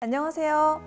안녕하세요.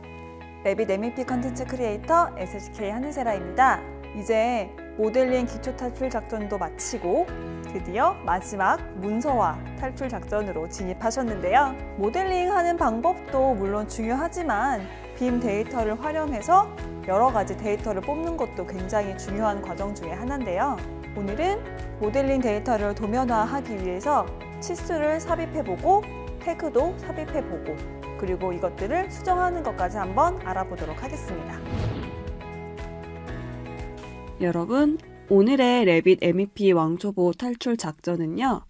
레빗 m 미피 컨텐츠 크리에이터 SHK 한은세라입니다. 이제 모델링 기초 탈출 작전도 마치고 드디어 마지막 문서화 탈출 작전으로 진입하셨는데요. 모델링 하는 방법도 물론 중요하지만 빔 데이터를 활용해서 여러 가지 데이터를 뽑는 것도 굉장히 중요한 과정 중에 하나인데요. 오늘은 모델링 데이터를 도면화하기 위해서 치수를 삽입해보고 태그도 삽입해보고 그리고 이것들을 수정하는 것까지 한번 알아보도록 하겠습니다. 여러분, 오늘의 레빗 MEP 왕초보 탈출 작전은요.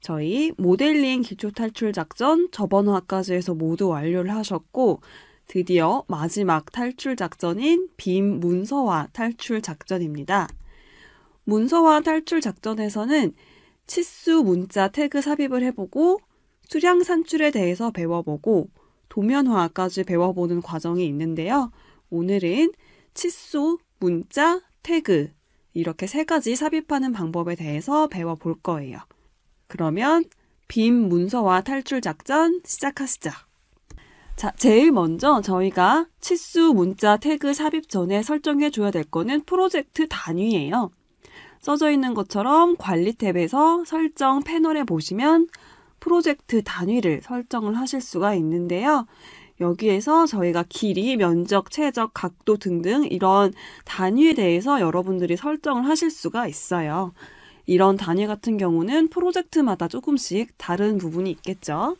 저희 모델링 기초 탈출 작전 저번 화까지에서 모두 완료를 하셨고 드디어 마지막 탈출 작전인 빔 문서화 탈출 작전입니다. 문서화 탈출 작전에서는 치수 문자 태그 삽입을 해보고 수량 산출에 대해서 배워보고 도면화까지 배워보는 과정이 있는데요. 오늘은 칫솔, 문자, 태그 이렇게 세 가지 삽입하는 방법에 대해서 배워볼 거예요. 그러면 빔 문서와 탈출 작전 시작하시죠. 자, 제일 먼저 저희가 치수, 문자, 태그 삽입 전에 설정해 줘야 될 거는 프로젝트 단위예요. 써져 있는 것처럼 관리 탭에서 설정 패널에 보시면 프로젝트 단위를 설정을 하실 수가 있는데요. 여기에서 저희가 길이, 면적, 최적, 각도 등등 이런 단위에 대해서 여러분들이 설정을 하실 수가 있어요. 이런 단위 같은 경우는 프로젝트마다 조금씩 다른 부분이 있겠죠.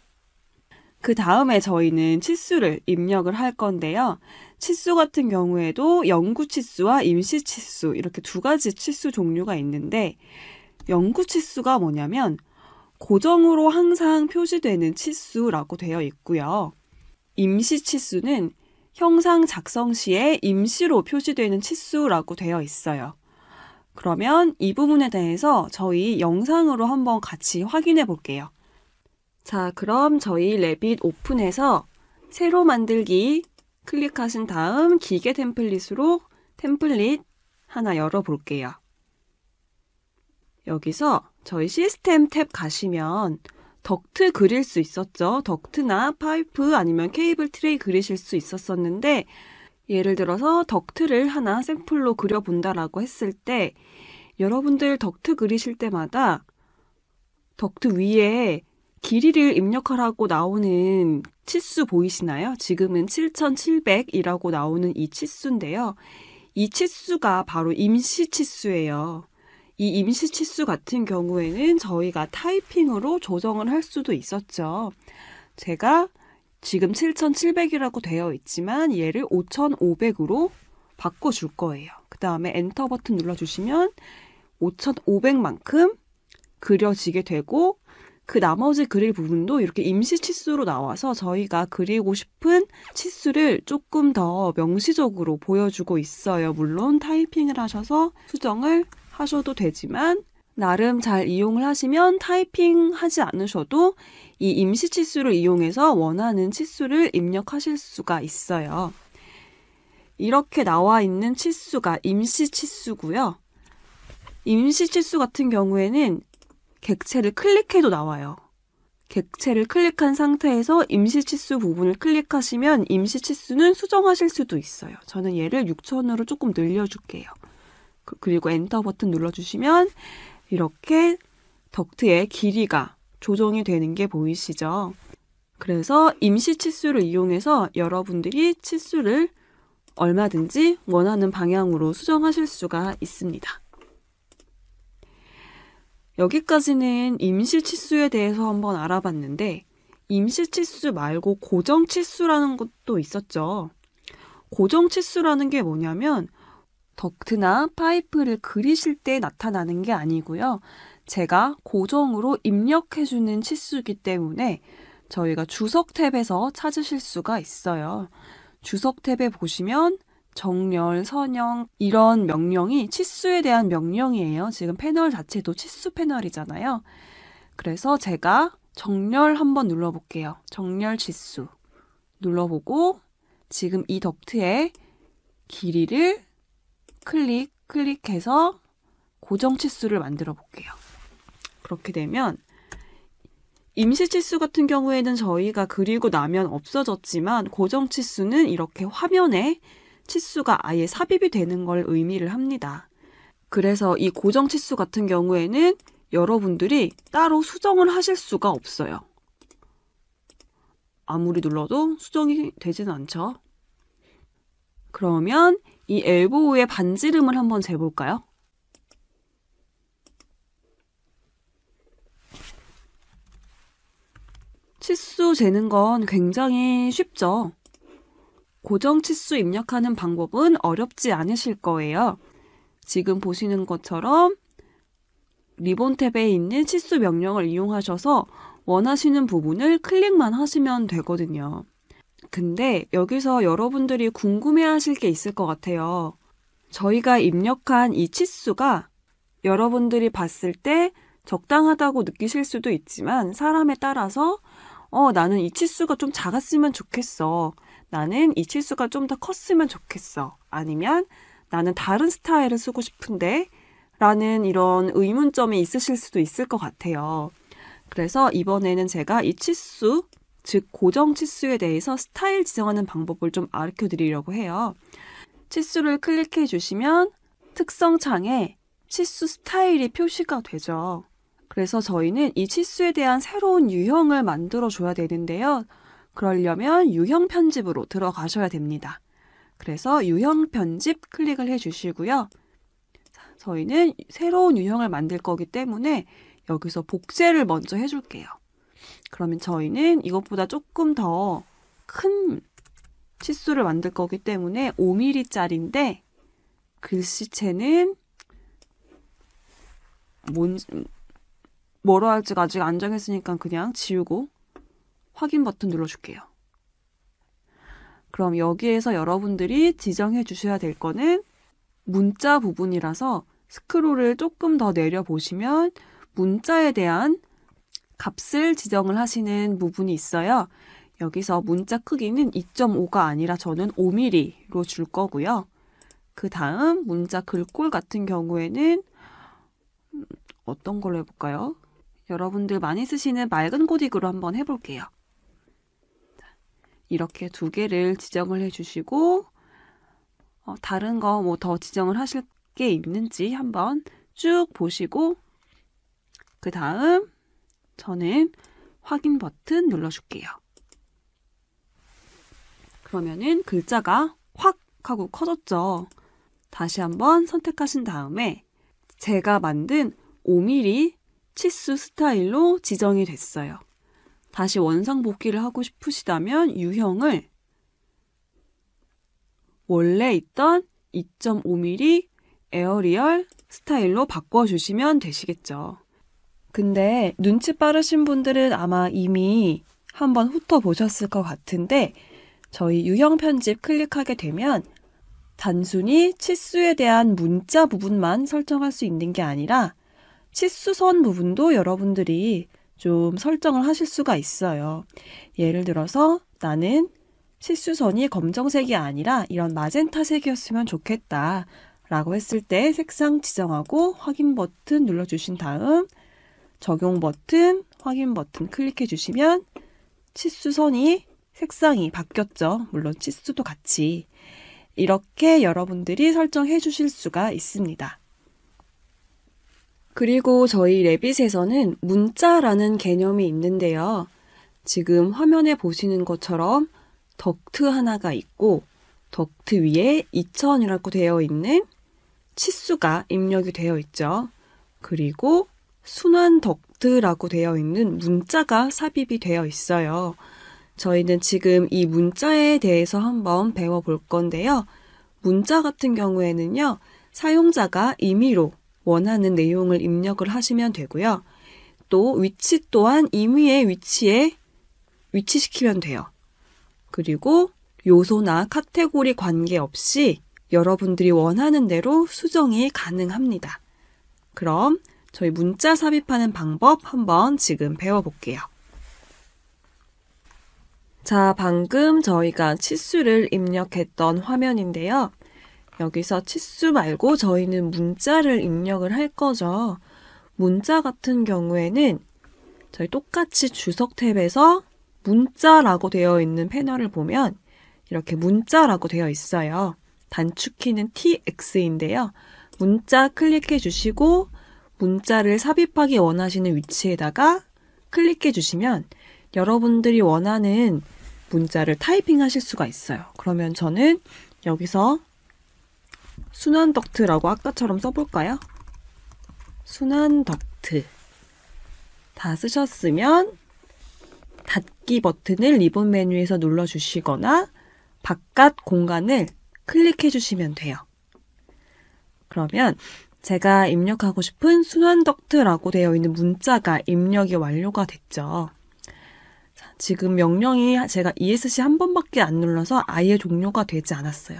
그 다음에 저희는 치수를 입력을 할 건데요. 치수 같은 경우에도 영구 치수와 임시 치수 이렇게 두 가지 치수 종류가 있는데 영구 치수가 뭐냐면 고정으로 항상 표시되는 치수라고 되어 있고요. 임시 치수는 형상 작성 시에 임시로 표시되는 치수라고 되어 있어요. 그러면 이 부분에 대해서 저희 영상으로 한번 같이 확인해 볼게요. 자, 그럼 저희 레빗 오픈에서 새로 만들기 클릭하신 다음 기계 템플릿으로 템플릿 하나 열어 볼게요. 여기서 저희 시스템 탭 가시면 덕트 그릴 수 있었죠. 덕트나 파이프 아니면 케이블 트레이 그리실 수 있었었는데 예를 들어서 덕트를 하나 샘플로 그려본다라고 했을 때 여러분들 덕트 그리실 때마다 덕트 위에 길이를 입력하라고 나오는 치수 보이시나요? 지금은 7700이라고 나오는 이 치수인데요. 이 치수가 바로 임시 치수예요. 이 임시 치수 같은 경우에는 저희가 타이핑으로 조정을 할 수도 있었죠. 제가 지금 7,700이라고 되어 있지만 얘를 5,500으로 바꿔줄 거예요. 그 다음에 엔터 버튼 눌러주시면 5,500만큼 그려지게 되고 그 나머지 그릴 부분도 이렇게 임시 치수로 나와서 저희가 그리고 싶은 치수를 조금 더 명시적으로 보여주고 있어요. 물론 타이핑을 하셔서 수정을 하셔도 되지만 나름 잘 이용을 하시면 타이핑 하지 않으셔도 이 임시 치수를 이용해서 원하는 치수를 입력하실 수가 있어요. 이렇게 나와 있는 치수가 임시 치수고요. 임시 치수 같은 경우에는 객체를 클릭해도 나와요. 객체를 클릭한 상태에서 임시 치수 부분을 클릭하시면 임시 치수는 수정하실 수도 있어요. 저는 얘를 6 0 0 0으로 조금 늘려줄게요. 그, 그리고 엔터 버튼 눌러주시면 이렇게 덕트의 길이가 조정이 되는 게 보이시죠? 그래서 임시 치수를 이용해서 여러분들이 치수를 얼마든지 원하는 방향으로 수정하실 수가 있습니다. 여기까지는 임시 치수에 대해서 한번 알아봤는데 임시 치수 말고 고정 치수라는 것도 있었죠. 고정 치수라는 게 뭐냐면 덕트나 파이프를 그리실 때 나타나는 게 아니고요. 제가 고정으로 입력해주는 치수이기 때문에 저희가 주석 탭에서 찾으실 수가 있어요. 주석 탭에 보시면 정렬, 선형 이런 명령이 치수에 대한 명령이에요. 지금 패널 자체도 치수 패널이잖아요. 그래서 제가 정렬 한번 눌러볼게요. 정렬 치수 눌러보고 지금 이 덕트의 길이를 클릭, 클릭해서 고정 치수를 만들어 볼게요. 그렇게 되면 임시 치수 같은 경우에는 저희가 그리고 나면 없어졌지만 고정 치수는 이렇게 화면에 치수가 아예 삽입이 되는 걸 의미를 합니다. 그래서 이 고정 치수 같은 경우에는 여러분들이 따로 수정을 하실 수가 없어요. 아무리 눌러도 수정이 되지는 않죠. 그러면 이 엘보우의 반지름을 한번 재볼까요? 치수 재는 건 굉장히 쉽죠. 고정 치수 입력하는 방법은 어렵지 않으실 거예요. 지금 보시는 것처럼 리본 탭에 있는 치수 명령을 이용하셔서 원하시는 부분을 클릭만 하시면 되거든요. 근데 여기서 여러분들이 궁금해하실 게 있을 것 같아요. 저희가 입력한 이 치수가 여러분들이 봤을 때 적당하다고 느끼실 수도 있지만 사람에 따라서 어, 나는 이 치수가 좀 작았으면 좋겠어. 나는 이 치수가 좀 더 컸으면 좋겠어. 아니면 나는 다른 스타일을 쓰고 싶은데 라는 이런 의문점이 있으실 수도 있을 것 같아요. 그래서 이번에는 제가 이 치수 즉 고정 치수에 대해서 스타일 지정하는 방법을 좀 알려 드리려고 해요. 치수를 클릭해 주시면 특성 창에 치수 스타일이 표시가 되죠. 그래서 저희는 이 치수에 대한 새로운 유형을 만들어 줘야 되는데요. 그러려면 유형 편집으로 들어가셔야 됩니다. 그래서 유형 편집 클릭을 해 주시고요. 저희는 새로운 유형을 만들 거기 때문에 여기서 복제를 먼저 해줄게요. 그러면 저희는 이것보다 조금 더 큰 치수를 만들 거기 때문에 5mm짜리인데 글씨체는 뭔뭐로 할지가 아직 안 정했으니까 그냥 지우고 확인 버튼 눌러줄게요. 그럼 여기에서 여러분들이 지정해 주셔야 될 거는 문자 부분이라서 스크롤을 조금 더 내려 보시면 문자에 대한 값을 지정을 하시는 부분이 있어요. 여기서 문자 크기는 2.5가 아니라 저는 5mm로 줄 거고요. 그 다음 문자 글꼴 같은 경우에는 음, 어떤 걸로 해볼까요? 여러분들 많이 쓰시는 맑은 고딕으로 한번 해볼게요. 이렇게 두 개를 지정을 해주시고 어, 다른 거 뭐 더 지정을 하실 게 있는지 한번 쭉 보시고 그 다음 저는 확인 버튼 눌러줄게요. 그러면은 글자가 확 하고 커졌죠. 다시 한번 선택하신 다음에 제가 만든 5mm 치수 스타일로 지정이 됐어요. 다시 원상 복귀를 하고 싶으시다면 유형을 원래 있던 2.5mm 에어리얼 스타일로 바꿔주시면 되시겠죠. 근데 눈치 빠르신 분들은 아마 이미 한번 훑어보셨을 것 같은데 저희 유형 편집 클릭하게 되면 단순히 치수에 대한 문자 부분만 설정할 수 있는 게 아니라 치수선 부분도 여러분들이 좀 설정을 하실 수가 있어요. 예를 들어서 나는 치수선이 검정색이 아니라 이런 마젠타색이었으면 좋겠다 라고 했을 때 색상 지정하고 확인 버튼 눌러주신 다음 적용 버튼, 확인 버튼 클릭해 주시면 치수선이 색상이 바뀌었죠. 물론 치수도 같이. 이렇게 여러분들이 설정해 주실 수가 있습니다. 그리고 저희 레빗에서는 문자라는 개념이 있는데요. 지금 화면에 보시는 것처럼 덕트 하나가 있고 덕트 위에 2000이라고 되어 있는 치수가 입력이 되어 있죠. 그리고 순환 덕트라고 되어 있는 문자가 삽입이 되어 있어요. 저희는 지금 이 문자에 대해서 한번 배워볼 건데요. 문자 같은 경우에는요, 사용자가 임의로 원하는 내용을 입력을 하시면 되고요. 또 위치 또한 임의의 위치에 위치시키면 돼요. 그리고 요소나 카테고리 관계없이 여러분들이 원하는 대로 수정이 가능합니다. 그럼 저희 문자 삽입하는 방법 한번 지금 배워볼게요. 자, 방금 저희가 치수를 입력했던 화면인데요. 여기서 치수 말고 저희는 문자를 입력을 할 거죠. 문자 같은 경우에는 저희 똑같이 주석 탭에서 문자라고 되어 있는 패널을 보면 이렇게 문자라고 되어 있어요. 단축키는 TX인데요. 문자 클릭해 주시고 문자를 삽입하기 원하시는 위치에다가 클릭해 주시면 여러분들이 원하는 문자를 타이핑 하실 수가 있어요. 그러면 저는 여기서 순환 덕트라고 아까처럼 써볼까요? 순환 덕트. 다 쓰셨으면 닫기 버튼을 리본 메뉴에서 눌러주시거나 바깥 공간을 클릭해 주시면 돼요. 그러면 제가 입력하고 싶은 순환덕트라고 되어 있는 문자가 입력이 완료가 됐죠. 자, 지금 명령이 제가 ESC 한 번밖에 안 눌러서 아예 종료가 되지 않았어요.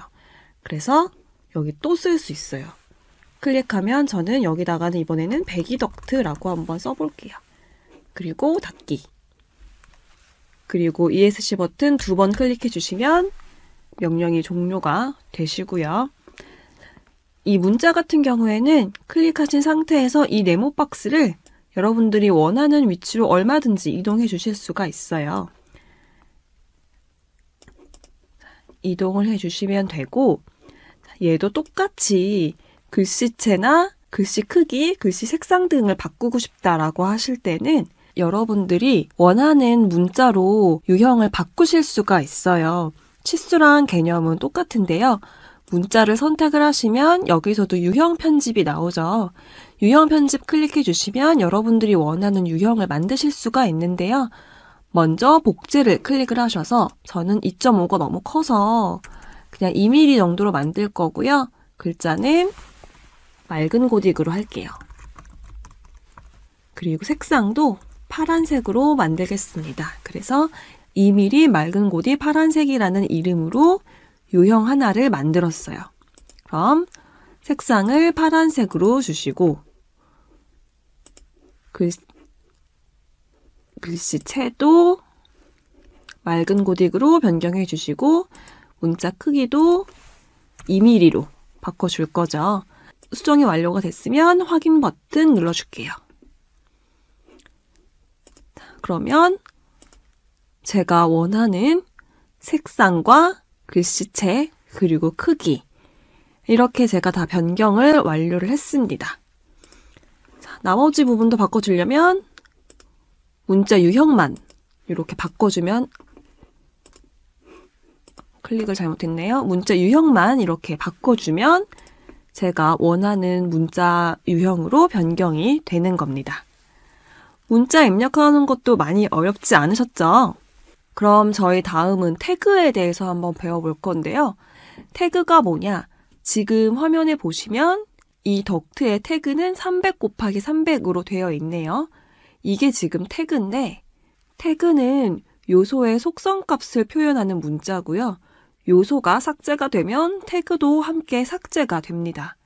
그래서 여기 또 쓸 수 있어요. 클릭하면 저는 여기다가는 이번에는 배기덕트라고 한번 써볼게요. 그리고 닫기. 그리고 ESC 버튼 두 번 클릭해 주시면 명령이 종료가 되시고요. 이 문자 같은 경우에는 클릭하신 상태에서 이 네모 박스를 여러분들이 원하는 위치로 얼마든지 이동해 주실 수가 있어요. 이동을 해 주시면 되고 얘도 똑같이 글씨체나 글씨 크기, 글씨 색상 등을 바꾸고 싶다라고 하실 때는 여러분들이 원하는 문자로 유형을 바꾸실 수가 있어요. 치수랑 개념은 똑같은데요. 문자를 선택을 하시면 여기서도 유형 편집이 나오죠. 유형 편집 클릭해 주시면 여러분들이 원하는 유형을 만드실 수가 있는데요. 먼저 복제를 클릭을 하셔서 저는 2.5가 너무 커서 그냥 2mm 정도로 만들 거고요. 글자는 맑은 고딕으로 할게요. 그리고 색상도 파란색으로 만들겠습니다. 그래서 2mm 맑은 고딕 파란색이라는 이름으로 유형 하나를 만들었어요. 그럼 색상을 파란색으로 주시고 글, 글씨체도 맑은 고딕으로 변경해 주시고 문자 크기도 2mm로 바꿔줄 거죠. 수정이 완료가 됐으면 확인 버튼 눌러줄게요. 그러면 제가 원하는 색상과 글씨체, 그 그리고 크기. 이렇게 제가 다 변경을 완료를 했습니다. 자, 나머지 부분도 바꿔주려면 문자 유형만 이렇게 바꿔주면 클릭을 잘못했네요. 문자 유형만 이렇게 바꿔주면 제가 원하는 문자 유형으로 변경이 되는 겁니다. 문자 입력하는 것도 많이 어렵지 않으셨죠? 그럼 저희 다음은 태그에 대해서 한번 배워볼 건데요. 태그가 뭐냐? 지금 화면에 보시면 이 덕트의 태그는 300 곱하기 300으로 되어 있네요. 이게 지금 태그인데 태그는 요소의 속성 값을 표현하는 문자고요. 요소가 삭제가 되면 태그도 함께 삭제가 됩니다.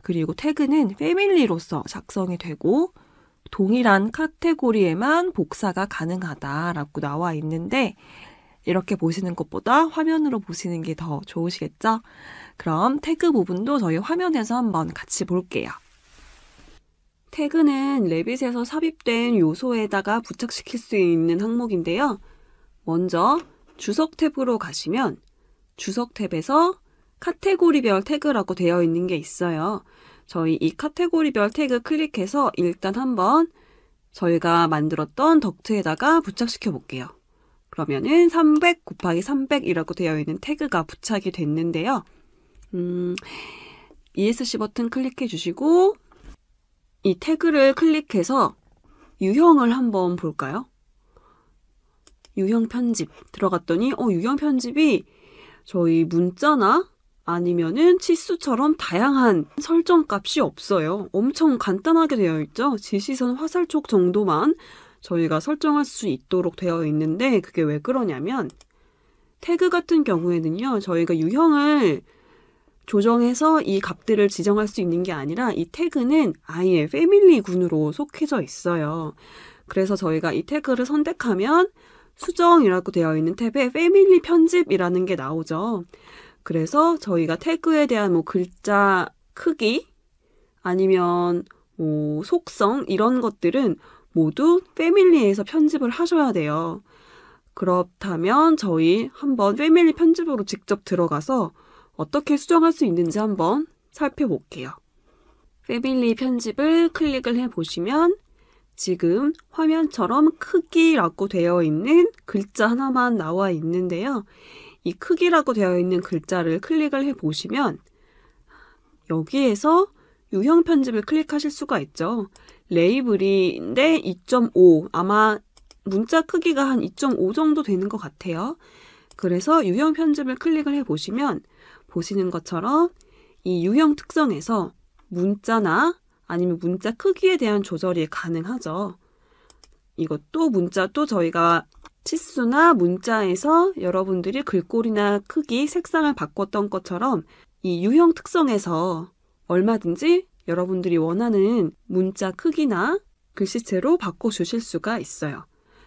그리고 태그는 패밀리로서 작성이 되고 동일한 카테고리에만 복사가 가능하다라고 나와 있는데 이렇게 보시는 것보다 화면으로 보시는 게 더 좋으시겠죠? 그럼 태그 부분도 저희 화면에서 한번 같이 볼게요. 태그는 레빗에서 삽입된 요소에다가 부착시킬 수 있는 항목인데요. 먼저 주석 탭으로 가시면 주석 탭에서 카테고리별 태그라고 되어 있는 게 있어요. 저희 이 카테고리별 태그 클릭해서 일단 한번 저희가 만들었던 덕트에다가 부착시켜 볼게요. 그러면은 300 곱하기 300이라고 되어 있는 태그가 부착이 됐는데요. 음, ESC 버튼 클릭해 주시고 이 태그를 클릭해서 유형을 한번 볼까요? 유형 편집 들어갔더니 어 유형 편집이 저희 문자나 아니면은 치수처럼 다양한 설정 값이 없어요. 엄청 간단하게 되어 있죠. 지시선 화살촉 정도만 저희가 설정할 수 있도록 되어 있는데 그게 왜 그러냐면 태그 같은 경우에는요. 저희가 유형을 조정해서 이 값들을 지정할 수 있는 게 아니라 이 태그는 아예 패밀리 군으로 속해져 있어요. 그래서 저희가 이 태그를 선택하면 수정이라고 되어 있는 탭에 패밀리 편집이라는 게 나오죠. 그래서 저희가 태그에 대한 뭐 글자 크기 아니면 뭐 속성 이런 것들은 모두 패밀리에서 편집을 하셔야 돼요. 그렇다면 저희 한번 패밀리 편집으로 직접 들어가서 어떻게 수정할 수 있는지 한번 살펴볼게요. 패밀리 편집을 클릭을 해보시면 지금 화면처럼 크기라고 되어 있는 글자 하나만 나와 있는데요. 이 크기라고 되어 있는 글자를 클릭을 해 보시면 여기에서 유형 편집을 클릭하실 수가 있죠. 레이블인데 2.5 아마 문자 크기가 한 2.5 정도 되는 것 같아요. 그래서 유형 편집을 클릭을 해 보시면 보시는 것처럼 이 유형 특성에서 문자나 아니면 문자 크기에 대한 조절이 가능하죠. 이것도 문자 또 저희가 치수나 문자에서 여러분들이 글꼴이나 크기, 색상을 바꿨던 것처럼 이 유형 특성에서 얼마든지 여러분들이 원하는 문자 크기나 글씨체로 바꿔주실 수가 있어요.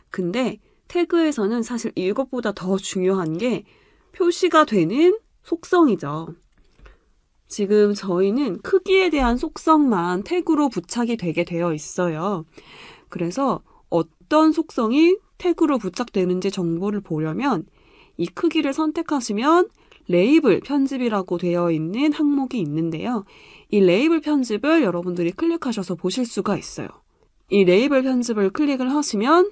근데 태그에서는 사실 이것보다 더 중요한 게 표시가 되는 속성이죠. 지금 저희는 크기에 대한 속성만 태그로 부착이 되게 되어 있어요. 그래서 어떤 속성이 태그로 부착되는지 정보를 보려면 이 크기를 선택하시면 레이블 편집이라고 되어 있는 항목이 있는데요. 이 레이블 편집을 여러분들이 클릭하셔서 보실 수가 있어요. 이 레이블 편집을 클릭을 하시면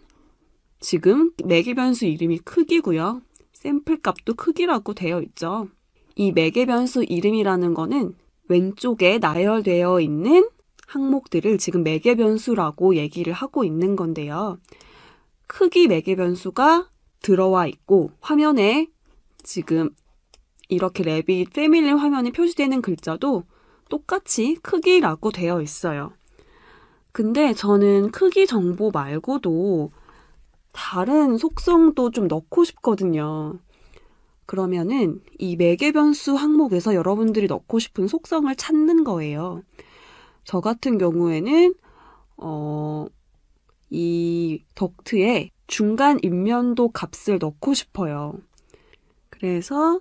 지금 매개 변수 이름이 크기고요. 샘플 값도 크기라고 되어 있죠. 이 매개 변수 이름이라는 거는 왼쪽에 나열되어 있는 항목들을 지금 매개 변수라고 얘기를 하고 있는 건데요. 크기 매개 변수가 들어와 있고 화면에 지금 이렇게 랩이 패밀리 화면에 표시되는 글자도 똑같이 크기라고 되어 있어요. 근데 저는 크기 정보 말고도 다른 속성도 좀 넣고 싶거든요. 그러면은 이 매개 변수 항목에서 여러분들이 넣고 싶은 속성을 찾는 거예요. 저 같은 경우에는 어이 덕트에 중간 입면도 값을 넣고 싶어요. 그래서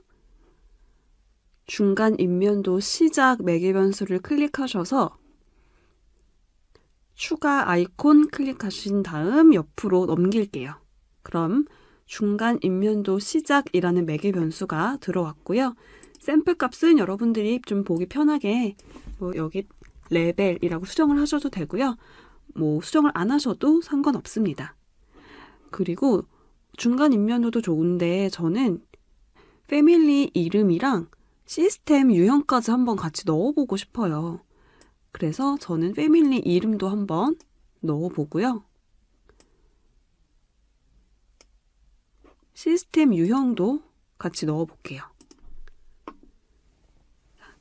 중간 입면도 시작 매개 변수를 클릭하셔서 추가 아이콘 클릭하신 다음 옆으로 넘길게요. 그럼 중간 입면도 시작이라는 매개 변수가 들어왔고요. 샘플 값은 여러분들이 좀 보기 편하게 뭐 여기 레벨이라고 수정을 하셔도 되고요. 뭐 수정을 안 하셔도 상관없습니다. 그리고 중간 입면으로도 좋은데 저는 패밀리 이름이랑 시스템 유형까지 한번 같이 넣어보고 싶어요. 그래서 저는 패밀리 이름도 한번 넣어보고요. 시스템 유형도 같이 넣어볼게요.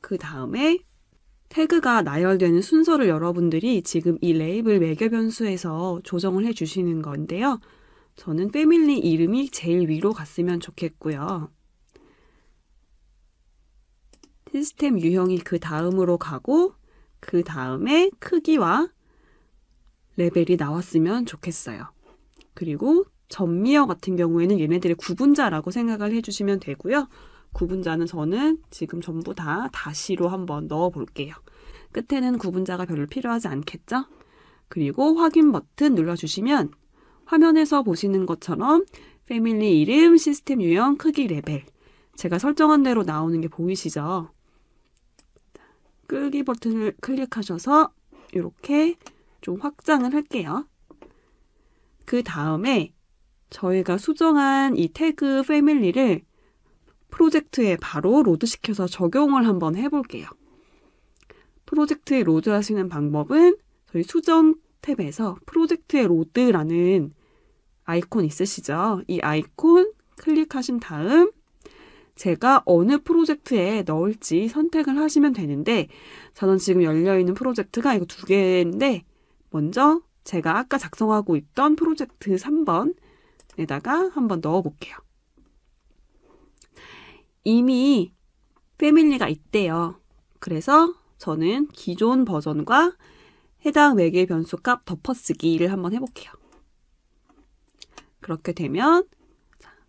그 다음에 태그가 나열되는 순서를 여러분들이 지금 이 레이블 매개 변수에서 조정을 해주시는 건데요. 저는 패밀리 이름이 제일 위로 갔으면 좋겠고요. 시스템 유형이 그 다음으로 가고 그 다음에 크기와 레벨이 나왔으면 좋겠어요. 그리고 전미어 같은 경우에는 얘네들의 구분자라고 생각을 해주시면 되고요. 구분자는 저는 지금 전부 다 다시로 한번 넣어 볼게요. 끝에는 구분자가 별로 필요하지 않겠죠? 그리고 확인 버튼 눌러주시면 화면에서 보시는 것처럼 패밀리 이름, 시스템 유형, 크기 레벨 제가 설정한 대로 나오는 게 보이시죠? 끌기 버튼을 클릭하셔서 이렇게 좀 확장을 할게요. 그 다음에 저희가 수정한 이 태그 패밀리를 프로젝트에 바로 로드시켜서 적용을 한번 해볼게요. 프로젝트에 로드하시는 방법은 저희 수정 탭에서 프로젝트에 로드라는 아이콘 있으시죠? 이 아이콘 클릭하신 다음 제가 어느 프로젝트에 넣을지 선택을 하시면 되는데 저는 지금 열려있는 프로젝트가 이거 두 개인데 먼저 제가 아까 작성하고 있던 프로젝트 3번에다가 한번 넣어볼게요. 이미 패밀리가 있대요. 그래서 저는 기존 버전과 해당 외계 변수 값 덮어쓰기를 한번 해볼게요. 그렇게 되면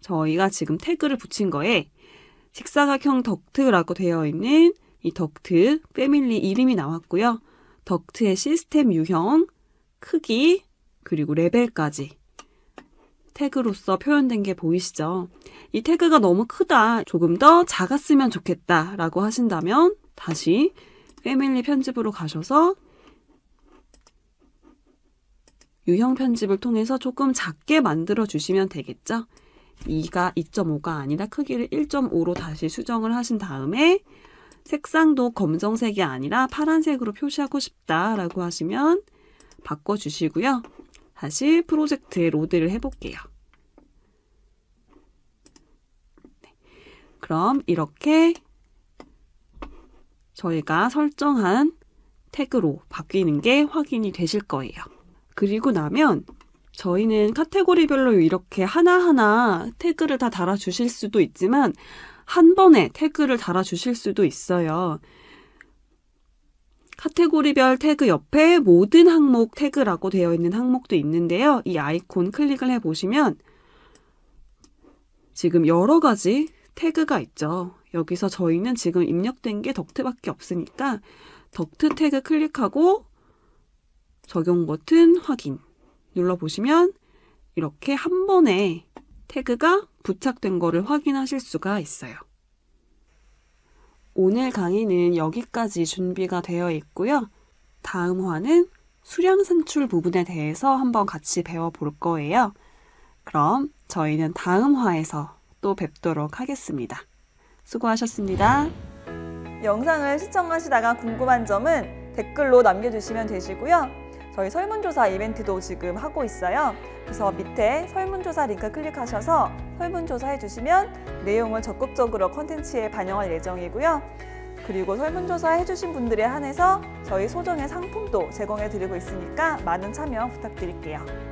저희가 지금 태그를 붙인 거에 직사각형 덕트라고 되어 있는 이 덕트 패밀리 이름이 나왔고요. 덕트의 시스템 유형, 크기, 그리고 레벨까지 태그로서 표현된 게 보이시죠? 이 태그가 너무 크다, 조금 더 작았으면 좋겠다 라고 하신다면 다시 패밀리 편집으로 가셔서 유형 편집을 통해서 조금 작게 만들어 주시면 되겠죠? 2가 2.5가 아니라 크기를 1.5로 다시 수정을 하신 다음에 색상도 검정색이 아니라 파란색으로 표시하고 싶다라고 하시면 바꿔주시고요. 다시 프로젝트에 로드를 해볼게요. 네. 그럼 이렇게 저희가 설정한 태그로 바뀌는 게 확인이 되실 거예요. 그리고 나면 저희는 카테고리별로 이렇게 하나하나 태그를 다 달아주실 수도 있지만 한 번에 태그를 달아주실 수도 있어요. 카테고리별 태그 옆에 모든 항목 태그라고 되어 있는 항목도 있는데요. 이 아이콘 클릭을 해보시면 지금 여러 가지 태그가 있죠. 여기서 저희는 지금 입력된 게 덕트밖에 없으니까 덕트 태그 클릭하고 적용 버튼 확인 눌러보시면 이렇게 한 번에 태그가 부착된 거를 확인하실 수가 있어요. 오늘 강의는 여기까지 준비가 되어 있고요. 다음 화는 수량 산출 부분에 대해서 한번 같이 배워볼 거예요. 그럼 저희는 다음 화에서 또 뵙도록 하겠습니다. 수고하셨습니다. 영상을 시청하시다가 궁금한 점은 댓글로 남겨주시면 되시고요. 저희 설문조사 이벤트도 지금 하고 있어요. 그래서 밑에 설문조사 링크 클릭하셔서 설문조사 해주시면 내용을 적극적으로 컨텐츠에 반영할 예정이고요. 그리고 설문조사 해주신 분들에 한해서 저희 소정의 상품도 제공해 드리고 있으니까 많은 참여 부탁드릴게요.